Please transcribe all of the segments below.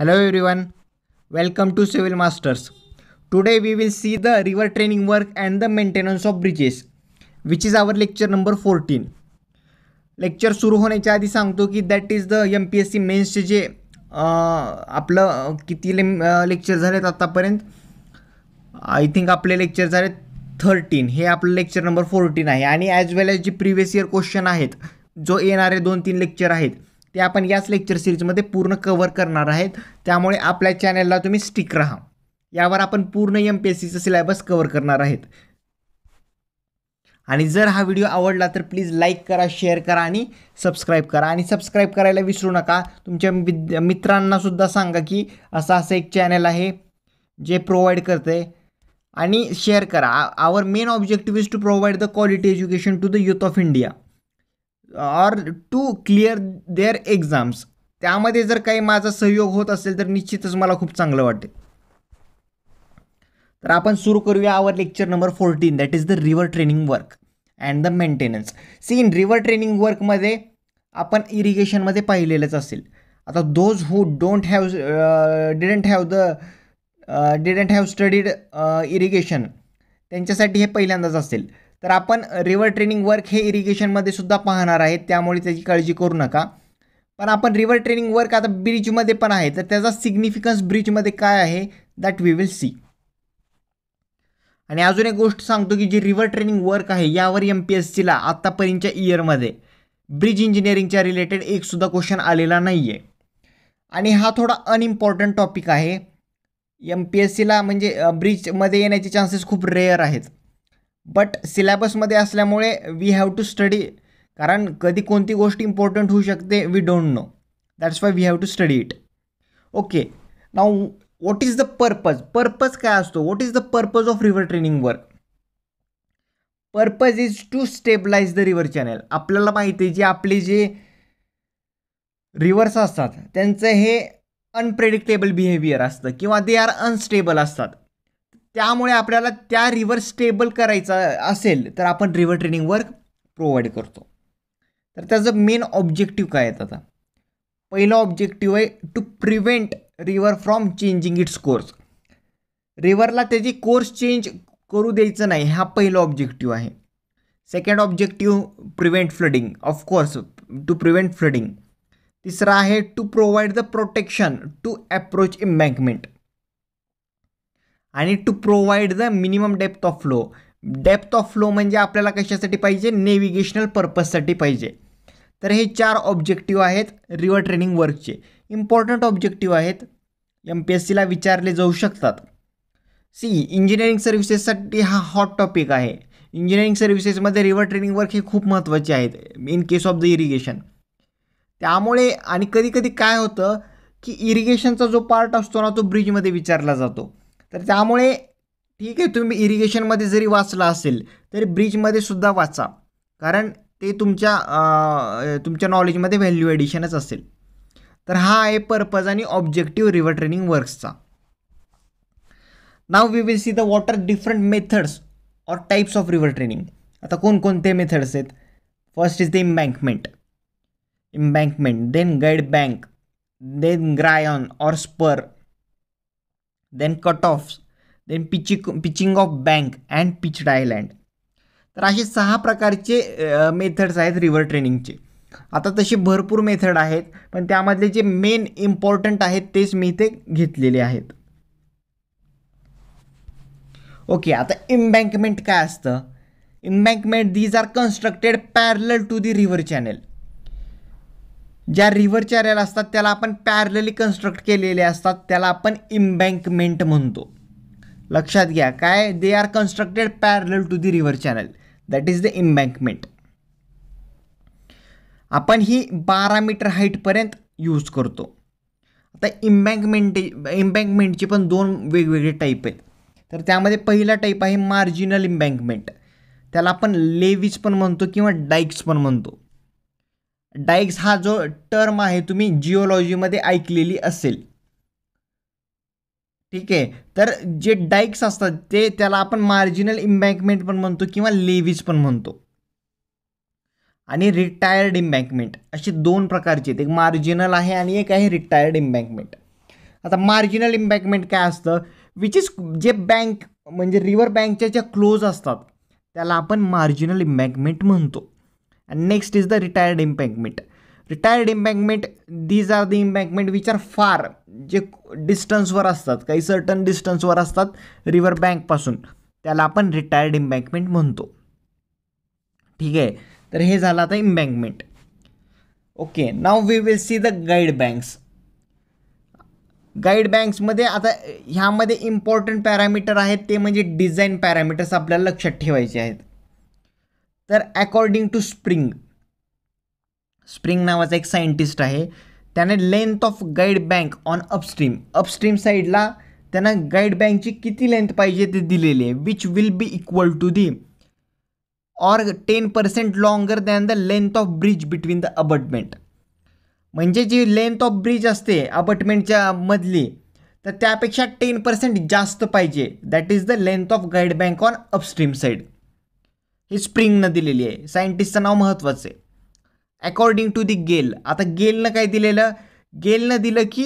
Every everyone welcome to Civil Masters today we will see the river training work and the maintenance of bridges which is our lecture number fourteen lecture सुरू होण्याच्या आधी सांगतो की that is the M P S C मेन्सचे जे आपलं किती ले लेक्चर झालेत आत्तापर्यंत आय थिंक आपले लेक्चर झाले थर्टीन हे आपलं लेक्चर नंबर फोर्टीन आहे आणि ॲज वेल एज जे प्रिव्हियस इयर क्वेश्चन आहेत जो येणारे दोन तीन लेक्चर आहेत ते आपण याच लेक्चर सिरीजमध्ये पूर्ण कवर करणार आहेत त्यामुळे आपल्या चॅनलला तुम्ही स्टिक राहा यावर आपण पूर्ण एम पी एस सीचं सिलेबस कवर करणार आहेत आणि जर हा व्हिडिओ आवडला तर प्लीज लाईक करा शेअर करा आणि सबस्क्राईब करा आणि सबस्क्राईब करायला विसरू नका तुमच्या मित्रांना मित्रांनासुद्धा सांगा की असं असं एक चॅनल आहे जे प्रोव्हाइड करते आणि शेअर करा our main objective is to provide the quality education to the youth of India or to clear their exams त्यामध्ये जर काही माझा सहयोग होत असेल तर निश्चितच मला खूप चांगलं वाटेल तर आपण सुरू करूया our lecture number fourteen that is the river training work and the maintenance see in river training वर्कमध्ये आपण इरिगेशनमध्ये पाहिलेलंच असेल आता those who don't have didn't have the didn't have studied irrigation त्यांच्यासाठी हे पहिल्यांदाच असेल तर आपण रिवर ट्रेनिंग वर्क हे इरिगेशनमध्ये सुद्धा पाहणार आहेत त्यामुळे त्याची काळजी करू नका पण आपण रिवर ट्रेनिंग वर्क आता ब्रिजमध्ये पण आहे तर त्याचा सिग्निफिकन्स ब्रिजमध्ये काय आहे दॅट वी विल सी आणि अजून एक गोष्ट सांगतो की जी रिवर ट्रेनिंग वर्क आहे यावर एम पी एस सीला आत्तापर्यंतच्या इयरमध्ये ब्रिज इंजिनिअरिंगच्या रिलेटेड एकसुद्धा क्वेश्चन आलेला नाही आहे आणि हा थोडा अनइम्पॉर्टंट टॉपिक आहे एम पी एस सीला म्हणजे ब्रिजमध्ये येण्याचे चान्सेस खूप रेअर आहेत बट सिलॅबसमध्ये असल्यामुळे वी हॅव टू स्टडी कारण कधी कोणती गोष्ट इम्पॉर्टंट होऊ शकते we don't know that's why we have to study it okay now what is the purpose purpose काय असतो what is the purpose of river training work purpose is to stabilize the river channel आपल्याला माहिती आहे जे आपले जे reverse असतात त्यांचं हे अनप्रेडिक्टेबल बिहेवियर असतं किंवा दे आर अनस्टेबल असतात त्यामुळे आपल्याला त्या रिवर स्टेबल करायचा असेल तर आपण रिवर ट्रेनिंग वर्क प्रोव्हाइड करतो तर त्याचं मेन ऑब्जेक्टिव्ह काय आहेत आता पहिलं ऑब्जेक्टिव्ह आहे to prevent river from changing its course रिवरला त्याची कोर्स चेंज करू द्यायचं नाही हा पहिला ऑब्जेक्टिव्ह आहे second objective prevent flooding of course to prevent flooding तिसरा आहे to provide the protection to approach embankment आणि to provide the minimum depth of flow depth of flow म्हणजे आपल्याला कशासाठी पाहिजे नेव्हिगेशनल पर्पजसाठी पाहिजे तर हे चार ऑब्जेक्टिव्ह आहेत रिवर ट्रेनिंग वर्कचे इम्पॉर्टंट ऑब्जेक्टिव्ह आहेत एम पी एस सीला विचारले जाऊ शकतात सी इंजिनिअरिंग सर्व्हिसेससाठी हा हॉट टॉपिक आहे इंजिनिअरिंग सर्व्हिसेसमध्ये रिवर ट्रेनिंग वर्क हे खूप महत्त्वाचे आहेत in case of the irrigation त्यामुळे आणि कधीकधी काय होतं की इरिगेशनचा जो पार्ट असतो ना तो ब्रिजमध्ये विचारला जातो तर त्यामुळे ठीक आहे तुम्ही इरिगेशनमध्ये जरी वाचला असेल तरी ब्रिजमध्ये सुद्धा वाचा कारण ते तुमच्या तुमच्या नॉलेजमध्ये व्हॅल्यू ॲडिशनच असेल तर हा आहे पर्पज आणि ऑब्जेक्टिव्ह रिव्हर ट्रेनिंग वर्क्सचा now we will see the water different methods or types of river training आता कोणकोणते मेथड्स आहेत first is the embankment embankment then guide bank then groyne or spur then cut off then pitch pitching of bank and pitch island तर असे सहा प्रकारचे methods आहेत river ट्रेनिंगचे आता तसे भरपूर मेथड आहेत पण त्यामधले जे मेन इम्पॉर्टंट आहेत तेच मी इथे घेतलेले आहेत ओके आता इम्बँकमेंट काय असतं embankment these are constructed parallel to the river channel ज्या रिव्हर चॅनल असतात त्याला आपण पॅरलली कन्स्ट्रक्ट केलेले असतात त्याला आपण इम्बँकमेंट म्हणतो लक्षात घ्या काय they are constructed parallel to the river channel that is the embankment आपण ही बारा मीटर हाईटपर्यंत यूज करतो आता इम्बँकमेंट इम्बँकमेंटचे पण दोन वेगवेगळे टाईप आहेत तर त्यामध्ये पहिला टाईप आहे मार्जिनल इम्बँकमेंट त्याला आपण लेविज पण म्हणतो किंवा डाईक्स पण म्हणतो डाईक्स हा जो टर्म आहे तुम्ही जिओलॉजीमध्ये ऐकलेली असेल ठीक आहे तर जे डाईक्स असतात ते त्याला आपण मार्जिनल इम्बँकमेंट पण म्हणतो किंवा लेवीज पण म्हणतो आणि रिटायर्ड इम्बँकमेंट असे दोन प्रकारचे आहेत एक मार्जिनल आहे आणि एक आहे रिटायर्ड इम्बँकमेंट आता मार्जिनल इम्बँकमेंट काय असतं विच इज जे बँक म्हणजे रिवर बँकच्या ज्या क्लोज असतात त्याला आपण मार्जिनल इम्बँकमेंट म्हणतो And next is the retired embankment. Retired embankment these are the embankment which are far जे डिस्टन्सवर असतात काही सर्टन डिस्टन्सवर असतात रिव्हर बँकपासून त्याला आपण रिटायर्ड इम्बँकमेंट म्हणतो ठीक आहे तर हे झालं आता embankment okay now we will see the guide banks guide बँक्समध्ये आता ह्यामध्ये इम्पॉर्टंट पॅरामीटर आहेत ते म्हणजे डिझाईन पॅरामीटर्स आपल्याला लक्षात ठेवायचे आहेत तर अकॉर्डिंग टू स्प्रिंग स्प्रिंग नावाचा एक सायंटिस्ट आहे त्याने length of guide bank on upstream upstream साईडला त्यांना गाईड बँकची किती लेंथ पाहिजे ते दिलेले आहे which will be equal to the or ten percent longer than the length of bridge between the abutment म्हणजे जी लेंथ ऑफ ब्रिज असते अबटमेंटच्या मधली तर त्यापेक्षा टेन पर्सेंट जास्त पाहिजे that is the length of guide bank on upstream side ही स्प्रिंगनं दिलेली आहे सायंटिस्टचं नाव महत्त्वाचं आहे अकॉर्डिंग टू दी गेल आता गेलनं काय दिलेलं गेलनं दिलं की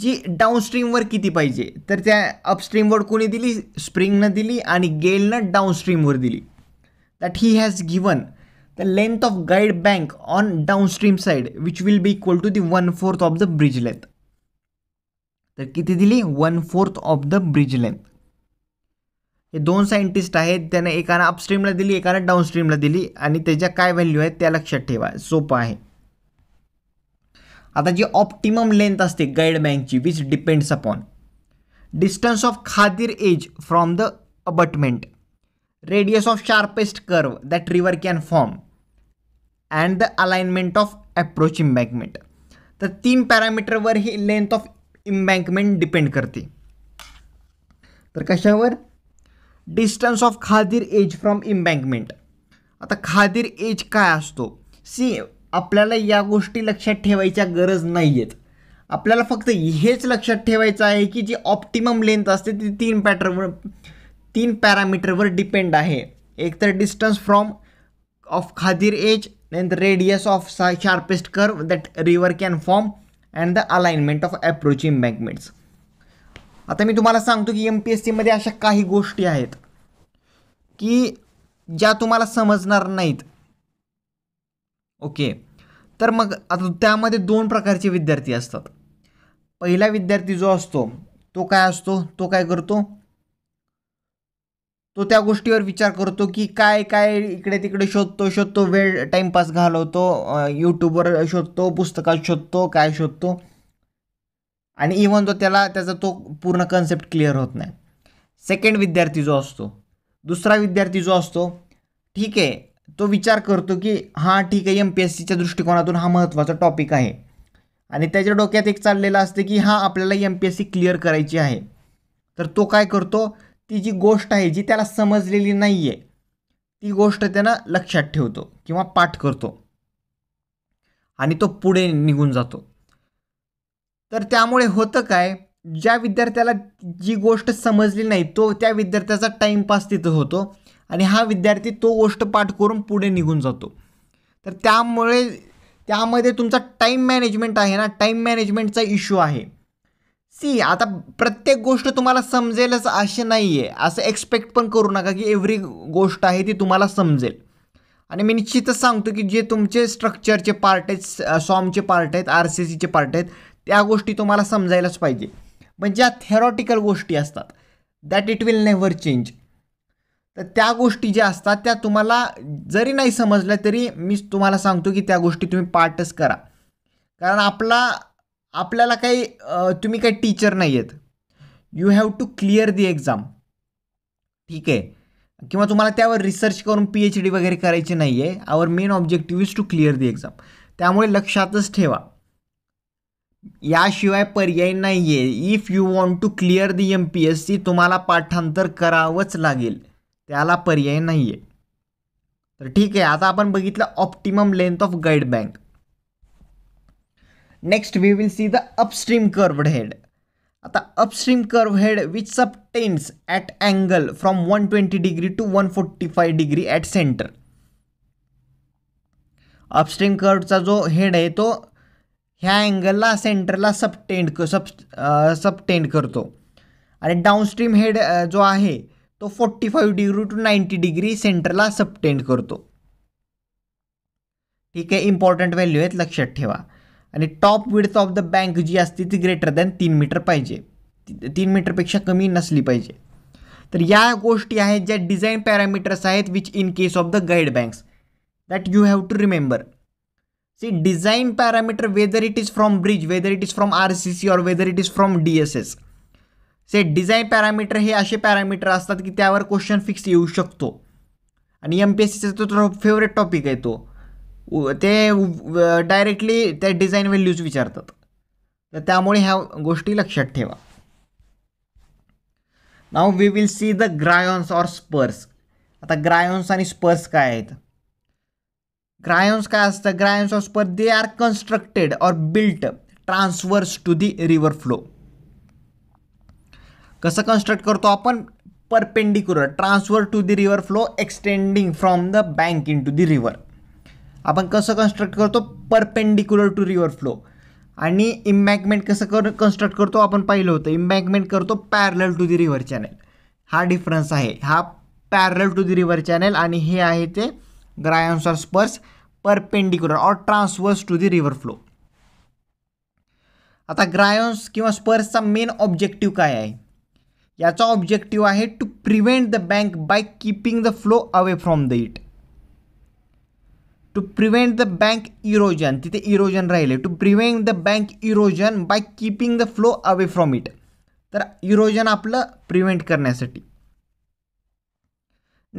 जी डाऊनस्ट्रीमवर किती पाहिजे तर त्या अपस्ट्रीमवर कोणी दिली स्प्रिंगनं दिली आणि गेलनं डाऊनस्ट्रीमवर दिली that he has given the length of guide bank on downstream side which will be equal to the one fourth of the bridge length तर किती दिली one fourth of the bridge length हे दोन सायंटिस्ट आहेत त्यानं एकानं अपस्ट्रीमला दिली एकानं डाऊनस्ट्रीमला दिली आणि त्याच्या काय व्हॅल्यू आहेत त्या लक्षात ठेवा सोपं आहे आता जी ऑप्टिमम लेंथ असते गाईड बँकची which depends upon distance of khadir edge from the abutment radius of sharpest curve that river can form and the alignment of approach embankment तर तीन पॅरामीटरवर ही लेंथ ऑफ इम्बँकमेंट डिपेंड करते तर कशावर distance of khadir edge from embankment आता khadir age काय असतो सी आपल्याला या गोष्टी लक्षात ठेवायच्या गरज नाही आहेत आपल्याला फक्त हेच लक्षात ठेवायचं आहे की जी ऑप्टिमम लेंथ असते ती तीन पॅटरवर तीन पॅरामीटरवर डिपेंड आहे एक तर distance from of khadir edge the radius of sharpest curve that river can form and the alignment of approach embankments आता मी तुम्हाला सांगतो की एम पी एस सीमध्ये अशा काही गोष्टी आहेत की ज्या तुम्हाला समजणार नाहीत ओके तर मग आता त्यामध्ये दोन प्रकारचे विद्यार्थी असतात पहिला विद्यार्थी जो असतो तो काय असतो तो काय करतो तो त्या गोष्टीवर विचार करतो की काय काय इकडे तिकडे शोधतो शोधतो वेळ टाईमपास घालवतो यूट्यूबवर शोधतो पुस्तकात शोधतो काय शोधतो आणि इव्हन जो त्याला त्याचा तो पूर्ण कन्सेप्ट क्लिअर होत नाही सेकंड विद्यार्थी जो असतो दुसरा विद्यार्थी जो असतो ठीक आहे तो विचार करतो की हां ठीक आहे एम पी एस सीच्या दृष्टिकोनातून हा महत्त्वाचा टॉपिक आहे आणि त्याच्या डोक्यात एक चाललेलं असते की हां आपल्याला M P S C clear करायची आहे तर तो काय करतो ती जी गोष्ट आहे जी त्याला समजलेली नाही आहे ती गोष्ट त्यानं लक्षात ठेवतो किंवा पाठ करतो आणि तो पुढे निघून जातो तर त्यामुळे होतं काय ज्या विद्यार्थ्याला जी गोष्ट समजली नाही तो त्या विद्यार्थ्याचा टाईमपास तिथं होतो आणि हा विद्यार्थी तो गोष्ट पाठ करून पुढे निघून जातो तर त्यामुळे त्यामध्ये तुमचा टाईम मॅनेजमेंट आहे ना टाईम मॅनेजमेंटचा इश्यू आहे सी आता प्रत्येक गोष्ट तुम्हाला समजेलच असे नाही आहे असं एक्सपेक्ट पण करू नका की एव्हरी गोष्ट आहे ती तुम्हाला समजेल आणि मी निश्चितच सांगतो की जे तुमचे स्ट्रक्चरचे पार्ट आहेत सॉमचे uh, पार्ट आहेत आर सी सीचे पार्ट आहेत त्या गोष्टी तुम्हाला समजायलाच पाहिजे पण ज्या थेरॉटिकल गोष्टी असतात that it will never change तर त्या गोष्टी ज्या असतात त्या तुम्हाला जरी नाही समजल्या तरी मी तुम्हाला सांगतो की त्या गोष्टी तुम्ही पाठच करा कारण आपला आपल्याला काही तुम्ही काही टीचर नाही आहेत you have to clear the exam ठीक आहे किंवा तुम्हाला त्यावर रिसर्च करून पी एच डी वगैरे करायची नाही आहे our main objective is to clear the exam त्यामुळे लक्षातच ठेवा याशिवाय पर्याय नाही आहे if you want to clear the M P S C तुम्हाला पाठांतर करावंच लागेल त्याला पर्याय नाही आहे तर ठीक आहे आता आपण बघितलं optimum length of guide bank next we will see the upstream curved head आता upstream curve head which tends at angle from one twenty degree to one forty five degree at centre upstream कर्वचा जो हेड आहे तो ह्या अँगलला सेंटरला subtend क सब subtend करतो आणि डाऊनस्ट्रीम हेड जो आहे तो forty five degree to ninety degree सेंटरला सबटेंड करतो ठीक आहे इम्पॉर्टंट व्हॅल्यू आहेत लक्षात ठेवा आणि top width of the bank जी असते ती ग्रेटर दॅन तीन मीटर पाहिजे तीन मीटरपेक्षा कमी नसली पाहिजे तर या गोष्टी आहेत ज्या डिझाईन पॅरामीटर्स आहेत which in case of the guide banks that you have to remember it is from bridge whether it is from R C C or whether or is from D S S say design parameter हे असे parameter असतात की त्यावर question fix येऊ शकतो आणि M P S सीचा तो फेवरेट टॉपिक आहे तो ते डायरेक्टली त्या डिझाईन व्हॅल्यूज विचारतात तर त्यामुळे ह्या गोष्टी लक्षात ठेवा now we will see the groynes or spurs आता ग्रायन्स आणि स्पर्स काय आहेत ग्रायन्स काय असतं groynes of per they are constructed or built transverse to the river flow कसं कन्स्ट्रक्ट करतो आपण perpendicular transfer to the river flow extending from the bank into the river आपण कसं कन्स्ट्रक्ट करतो परपेंडिक्युलर टू रिवर फ्लो आणि इम्बँकमेंट कसं कर construct करतो आपण पाहिलं होतं इम्बँकमेंट करतो parallel to the river channel हा डिफरन्स आहे हा पॅरल टू दी रिवर चॅनेल आणि हे आहे ते groynes spurs spurs perpendicular or transverse to the river flow आता ग्रायन्स किंवा स्पर्सचा मेन ऑब्जेक्टिव्ह काय आहे याचा ऑब्जेक्टिव्ह आहे to prevent the bank by keeping the flow away from the it to prevent the bank erosion तिथे erosion राहिले to prevent the bank erosion by keeping the flow away from it तर erosion आपलं prevent करण्यासाठी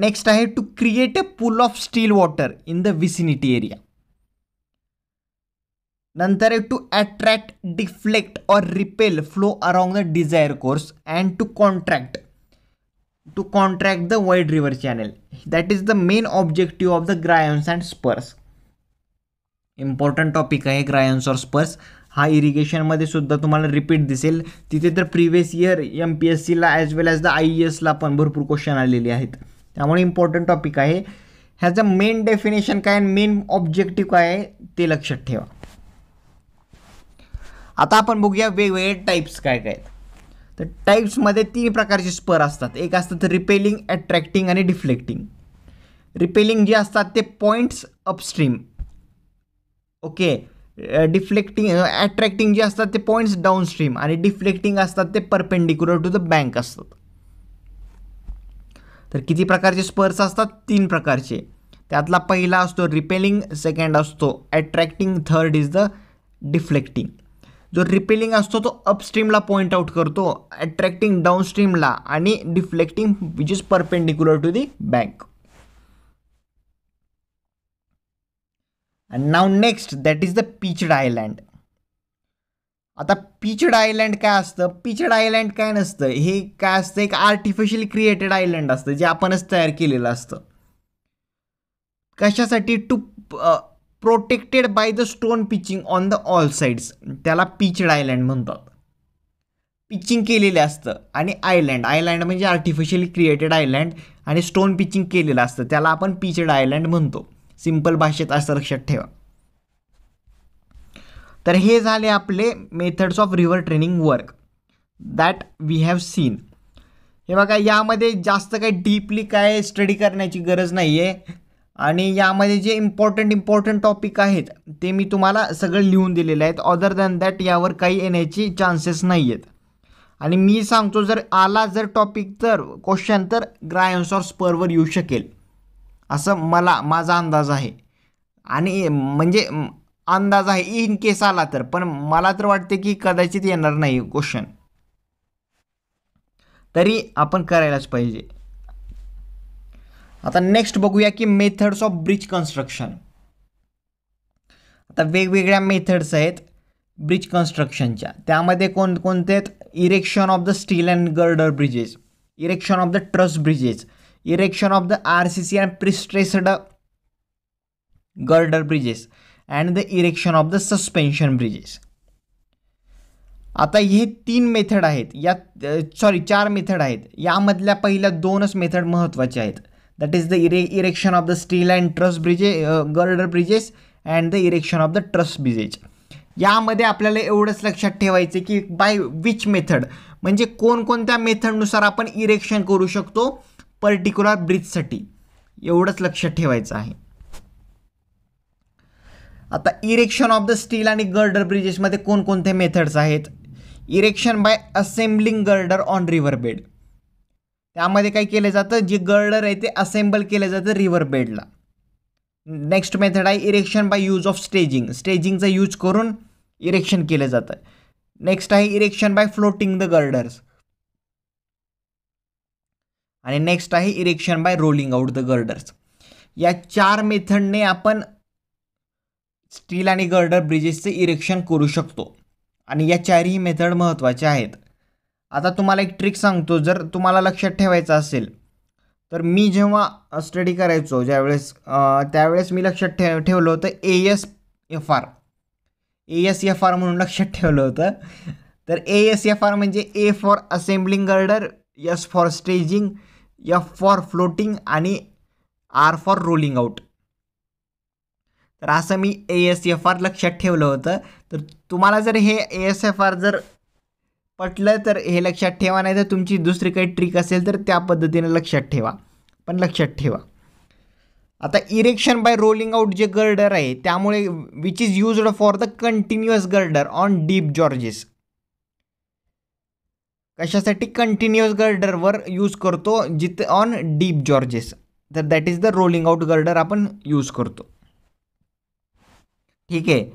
next आहे to create a pool of still water in the vicinity area नंतर आहे to attract deflect or repel flow around the desire course and to contract to contract the wide river channel that is the main objective of the groynes and spurs important topic आहे groynes or स्पर्स हा इरिगेशनमध्ये सुद्धा तुम्हाला repeat दिसेल तिथे तर previous year M P S सीला as well as the I E एसला पण भरपूर क्वेश्चन आलेले आहेत त्यामुळे इम्पॉर्टंट टॉपिक आहे ह्याचं मेन डेफिनेशन काय आणि मेन ऑब्जेक्टिव्ह काय आहे ते लक्षात ठेवा आता आपण बघूया वेगवेगळे टाईप्स काय काय तर टाईप्समध्ये तीन प्रकारचे स्पर असतात एक असतात रिपेलिंग अट्रॅक्टिंग आणि डिफ्लेक्टिंग रिपेलिंग जे असतात ते points upstream okay deflecting attracting जे असतात ते पॉईंट्स डाऊनस्ट्रीम आणि डिफ्लेक्टिंग असतात ते परपेंडिक्युलर टू द बँक असतात तर किती प्रकारचे स्पर्स असतात तीन प्रकारचे त्यातला पहिला असतो रिपेलिंग सेकंड असतो attracting third is the deflecting जो रिपेलिंग असतो तो अपस्ट्रीमला पॉईंट आउट करतो अट्रॅक्टिंग डाऊनस्ट्रीमला आणि deflecting which is perpendicular to the bank now next that is the pitched island आता पिचड आयलँड काय असतं पिचड आयलँड काय नसतं हे काय असतं एक आर्टिफिशियल क्रिएटेड आयलँड असतं जे आपणच तयार केलेलं असतं कशासाठी to protected by the stone pitching on the all sides त्याला पिचड आयलँड म्हणतात पिचिंग केलेले असतं आणि आयलँड आयलँड म्हणजे आर्टिफिशियली क्रिएटेड आयलँड आणि स्टोन पिचिंग केलेलं असतं त्याला आपण पिचड आयलँड म्हणतो सिंपल भाषेत असं लक्षात ठेवा तर हे झाले आपले methods of river training work that we have seen हे बघा यामध्ये जास्त काही डीपली काय स्टडी करण्याची गरज नाही आहे आणि यामध्ये जे इम्पॉर्टंट इम्पॉर्टंट टॉपिक आहेत ते मी तुम्हाला सगळं लिहून दिलेले आहेत अदर दॅन दॅट यावर काही येण्याची चान्सेस नाही आहेत आणि मी सांगतो जर आला जर टॉपिक तर क्वेश्चन तर ग्रायन्स ऑर स्परवर येऊ शकेल असं मला माझा अंदाज आहे आणि म्हणजे अंदाज आहे इन केस आला तर पण मला तर वाटते की कदाचित येणार नाही क्वेश्चन तरी आपण करायलाच पाहिजे आता नेक्स्ट बघूया की मेथड्स ऑफ ब्रिज कन्स्ट्रक्शन आता वेगवेगळ्या मेथड्स आहेत ब्रिज कन्स्ट्रक्शनच्या त्यामध्ये कोण आहेत erection of the steel and girder bridges erection of the truss bridges erection of the R C C and prestressed girder bridges and the erection of the suspension bridges आता हे तीन method आहेत या sorry चार method आहेत यामधल्या पहिल्या दोनच मेथड महत्त्वाचे आहेत that is the ere erection of the steel and truss bridge girder bridges and the erection of the truss bridges यामध्ये आपल्याला एवढंच लक्षात ठेवायचं की बाय विच मेथड म्हणजे कोणकोणत्या मेथडनुसार आपण इरेक्शन करू शकतो पर्टिक्युलर ब्रिजसाठी एवढंच लक्षात ठेवायचं आहे आता इरेक्शन ऑफ द स्टील आणि गर्डर ब्रिजेसमध्ये कोणकोणते मेथड्स आहेत erection by assembling girder on river bed त्यामध्ये काय केलं जातं जे गर्डर आहे ते असेंबल केलं जातं रिव्हर बेडला नेक्स्ट मेथड आहे erection by use of staging स्टेजिंगचा यूज करून इरेक्शन केलं जातं नेक्स्ट आहे erection by floating the girders आणि नेक्स्ट आहे erection by rolling out the girders या चार मेथडने आपण स्टील आणि गर्डर ब्रिजेसचं इरेक्शन करू शकतो आणि या चारही मेथड महत्त्वाच्या आहेत आता तुम्हाला एक ट्रिक सांगतो जर तुम्हाला लक्षात ठेवायचं असेल तर मी जेव्हा स्टडी करायचो ज्यावेळेस त्यावेळेस मी लक्षात ठेव ठेवलं होतं A S F R A S F R म्हणून लक्षात ठेवलं होतं तर ए एस एफ आर म्हणजे A for assembling girder S for staging F for floating आणि आर फॉर रोलिंग आउट तर असं मी ए एस एफ आर लक्षात ठेवलं होतं तर तुम्हाला जर हे ए एस एफ आर जर पटलं तर हे लक्षात ठेवा नाही तर तुमची दुसरी काही ट्रिक असेल तर त्या पद्धतीनं लक्षात ठेवा पण लक्षात ठेवा आता इरेक्शन बाय रोलिंग आउट जे गर्डर आहे त्यामुळे which is used for the continuous girder on deep gorges कशासाठी कंटिन्युअस गर्डरवर यूज करतो जिथे ऑन डीप जॉर्जेस तर that is the rolling out girder आपण यूज करतो ठीक आहे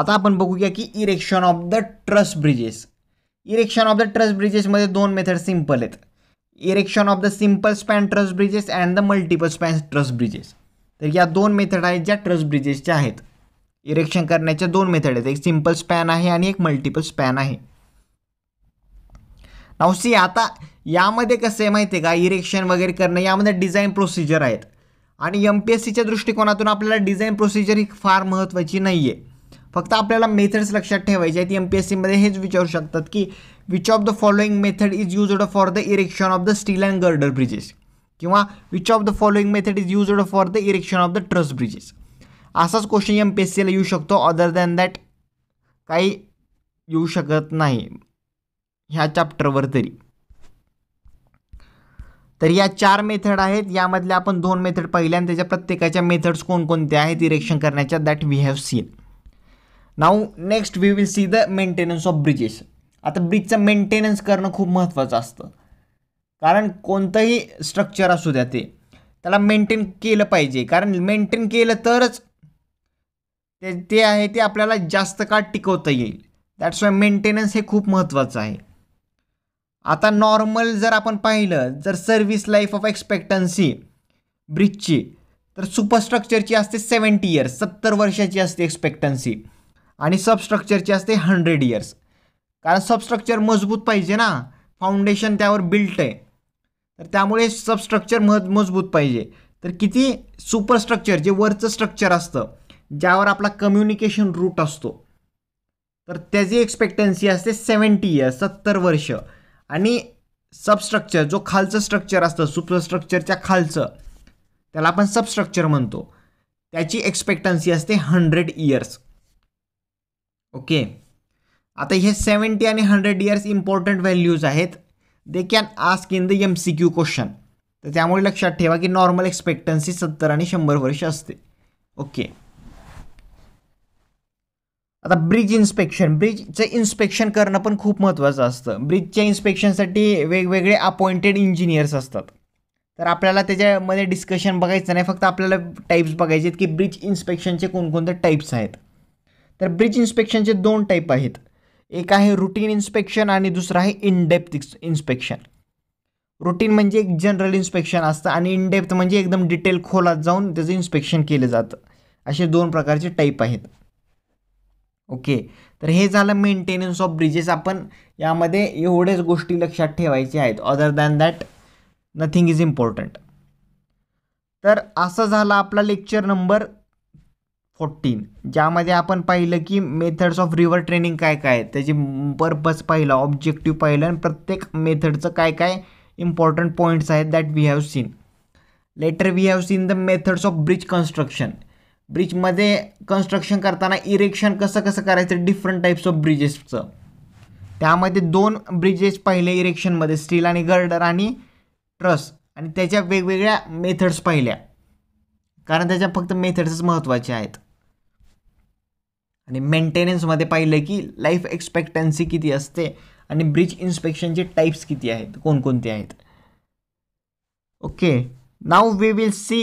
आता आपण बघूया की erection of the truss bridges erection of the truss ब्रिजेसमध्ये दोन मेथड सिंपल आहेत erection of the simple span truss bridges and the multiple span truss bridges तर या दोन मेथड आहेत ज्या ट्रस्ट ब्रिजेसच्या आहेत इरेक्शन करण्याच्या दोन मेथड आहेत एक सिम्पल स्पॅन आहे आणि एक मल्टिपल स्पॅन आहे सी आता यामध्ये कसं आहे माहिती आहे का इरेक्शन वगैरे करणं यामध्ये डिझाईन प्रोसिजर आहेत आणि एम पी एस सीच्या दृष्टिकोनातून आपल्याला डिझाईन प्रोसिजर ही फार महत्त्वाची नाही आहे फक्त आपल्याला मेथड्स लक्षात ठेवायचे आहेत एम पी एस सीमध्ये हेच विचारू शकतात की which of the following method is used for the erection of the steel and girder bridges किंवा which of the following method is used for the erection of the truss bridges असाच question M P S सीला येऊ शकतो other than that काही येऊ शकत नाही ह्या चॅप्टरवर तरी तर या चार मेथड आहेत यामधल्या आपण दोन मेथड पाहिल्या आणि त्याच्या प्रत्येकाच्या मेथड्स कोणकोणत्या आहेत इरेक्शन करण्याच्या that we have seen now next we will see the maintenance of bridges आता ब्रिजचं मेंटेनन्स करणं खूप महत्त्वाचं असतं कारण कोणतंही स्ट्रक्चर असू द्या ते त्याला मेंटेन केलं पाहिजे कारण मेंटेन केलं तरच ते ते आहे ते आपल्याला जास्त काळ टिकवता येईल दॅट्स वाय मेंटेनन्स हे खूप महत्त्वाचं आहे आता नॉर्मल जर आपण पाहिलं जर सर्व्हिस लाईफ ऑफ एक्सपेक्टन्सी ब्रिजची तर सुपरस्ट्रक्चरची असते सेवन्टी इयर्स सत्तर वर्षाची असते एक्सपेक्टन्सी आणि सबस्ट्रक्चरची असते हंड्रेड इयर्स कारण सबस्ट्रक्चर मजबूत पाहिजे ना फाउंडेशन त्यावर बिल्ट आहे तर त्यामुळे सबस्ट्रक्चर मज मजबूत पाहिजे तर किती सुपरस्ट्रक्चर जे वरचं स्ट्रक्चर असतं ज्यावर आपला कम्युनिकेशन रूट असतो तर त्याची एक्सपेक्टन्सी असते सेवन्टी इयर्स सत्तर वर्ष आणि सबस्ट्रक्चर जो खालचं स्ट्रक्चर असतं सुपरस्ट्रक्चरच्या खालचं त्याला आपण सबस्ट्रक्चर म्हणतो त्याची एक्सपेक्टन्सी असते हंड्रेड इयर्स ओके आता हे सेवन्टी आणि हंड्रेड इयर्स इम्पॉर्टंट व्हॅल्यूज आहेत they can ask in the M C Q question तर त्यामुळे लक्षात ठेवा की नॉर्मल एक्सपेक्टन्सी सत्तर आणि शंभर वर्ष असते ओके आता ब्रिज इन्स्पेक्शन ब्रिजचं इन्स्पेक्शन करणं पण खूप महत्त्वाचं असतं ब्रिजच्या इन्स्पेक्शनसाठी वेगवेगळे अपॉइंटेड इंजिनियर्स असतात तर आपल्याला त्याच्यामध्ये डिस्कशन बघायचं नाही फक्त आपल्याला टाईप्स बघायचे आहेत की ब्रिज इन्स्पेक्शनचे कोणकोणते टाईप्स आहेत तर ब्रिज इन्स्पेक्शनचे दोन टाईप आहेत एक आहे रुटीन इन्स्पेक्शन आणि दुसरं आहे इनडेप्थ इन्स्पेक्शन रुटीन म्हणजे एक जनरल इन्स्पेक्शन असतं आणि इनडेप्थ म्हणजे एकदम डिटेल खोलात जाऊन त्याचं इन्स्पेक्शन केलं जातं असे दोन प्रकारचे टाईप आहेत ओके तर हे झालं मेंटेनन्स ऑफ ब्रिजेस आपण यामध्ये एवढेच गोष्टी लक्षात ठेवायचे आहेत other than that nothing is important तर असं झालं आपला लेक्चर नंबर फोर्टीन ज्यामध्ये आपण पाहिलं की मेथड्स ऑफ रिवर ट्रेनिंग काय काय त्याची पर्पज पाहिलं ऑब्जेक्टिव्ह पाहिलं आणि प्रत्येक मेथडचं काय काय इम्पॉर्टंट पॉईंट्स आहेत that we have seen later we have seen the methods of bridge construction ब्रिजमध्ये कन्स्ट्रक्शन करताना इरेक्शन कसं कसं करायचं डिफरंट टाईप्स ऑफ ब्रिजेसचं त्यामध्ये दोन ब्रिजेस पाहिले इरेक्शनमध्ये स्टील आणि गर्डर आणि ट्रस आणि त्याच्या वेगवेगळ्या मेथड्स पाहिल्या कारण त्याच्या फक्त मेथड्सच महत्त्वाचे आहेत आणि मेंटेनन्समध्ये पाहिलं की लाईफ एक्सपेक्टन्सी किती असते आणि ब्रिज इन्स्पेक्शनचे टाईप्स किती आहेत कोणकोणते आहेत okay now we will see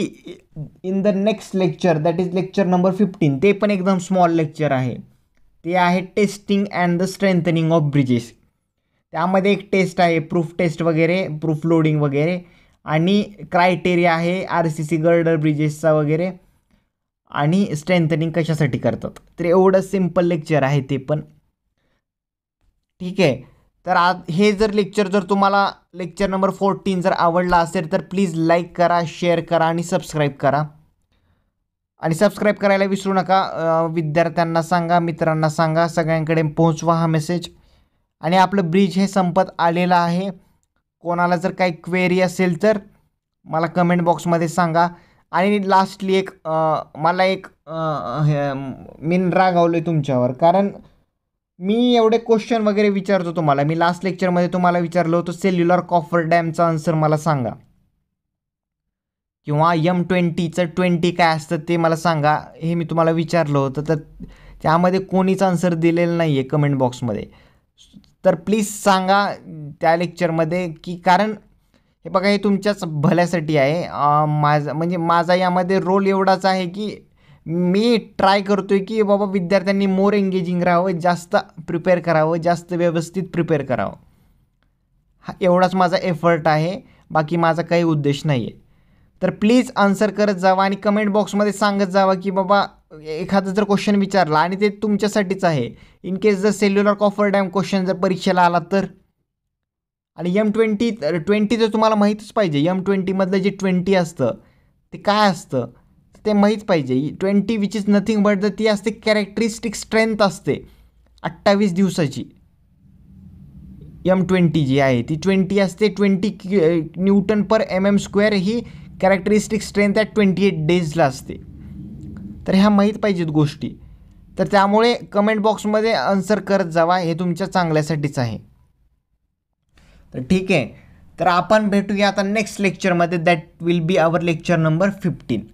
in the next lecture that is lecture number fifteen ते पण एकदम स्मॉल लेक्चर आहे ते आहे testing and the strengthening of bridges त्यामध्ये एक टेस्ट आहे प्रूफ टेस्ट वगैरे प्रूफ लोडिंग वगैरे आणि क्रायटेरिया आहे आर सी सी गर्डर ब्रिजेसचा वगैरे आणि स्ट्रेंथनिंग कशासाठी करतात तर एवढं सिम्पल लेक्चर आहे ते पण ठीक आहे तर आ हे जर लेक्चर जर तुम्हाला लेक्चर नंबर फोर्टीन जर आवडला असेल तर प्लीज लाईक करा शेअर करा आणि सबस्क्राईब करा आणि सबस्क्राईब करायला विसरू नका विद्यार्थ्यांना सांगा मित्रांना सांगा सगळ्यांकडे पोहोचवा हा मेसेज आणि आपलं ब्रिज हे संपत आलेलं आहे कोणाला जर काही क्वेरी असेल तर मला कमेंट बॉक्समध्ये सांगा आणि लास्टली एक मला एक मी रागावलो आहे तुमच्यावर कारण मी एवढे क्वेश्चन वगैरे विचारतो तुम्हाला मी लास्ट लेक्चरमध्ये तुम्हाला विचारलं होतं सेल्युलर कॉफर डॅमचा आन्सर मला सांगा किंवा यम ट्वेंटीचं ट्वेंटी काय असतं ते मला सांगा हे मी तुम्हाला विचारलं होतं तर त्यामध्ये कोणीच आन्सर दिलेलं नाही आहे कमेंट बॉक्समध्ये तर प्लीज सांगा त्या लेक्चरमध्ये की कारण हे बघा हे तुमच्याच भल्यासाठी आहे माझा म्हणजे माझा यामध्ये रोल एवढाच आहे की मी ट्राय करतो आहे की बाबा विद्यार्थ्यांनी मोर एंगेजिंग राहावं जास्त प्रिपेअर करावं जास्त व्यवस्थित प्रिपेअर करावं हा एवढाच माझा एफर्ट आहे बाकी माझा काही उद्देश नाही आहे तर प्लीज आन्सर करत जावा आणि कमेंट बॉक्समध्ये सांगत जावा की बाबा एखादा जर क्वेश्चन विचारला आणि ते तुमच्यासाठीच आहे इन केस जर सेल्युलर कॉफर डॅम क्वेश्चन जर परीक्षेला आला तर आणि यम ट्वेंटी ट्वेंटी जर तुम्हाला माहीतच पाहिजे यम ट्वेंटीमधलं जे ट्वेंटी असतं ते काय असतं ते माहीत पाहिजे twenty which is nothing but the ती असते कॅरेक्टरिस्टिक स्ट्रेंथ असते अठ्ठावीस दिवसाची एम ट्वेंटी जी आहे ती ट्वेंटी असते twenty newton per M M square ही कॅरेक्टरिस्टिक स्ट्रेंथ आहे ट्वेंटी एट डेजला असते तर ह्या माहीत पाहिजेत गोष्टी तर त्यामुळे कमेंट बॉक्समध्ये आन्सर करत जावा हे तुमच्या चांगल्यासाठीच आहे तर ठीक आहे तर आपण भेटूया आता नेक्स्ट लेक्चरमध्ये that will be our lecture number fifteen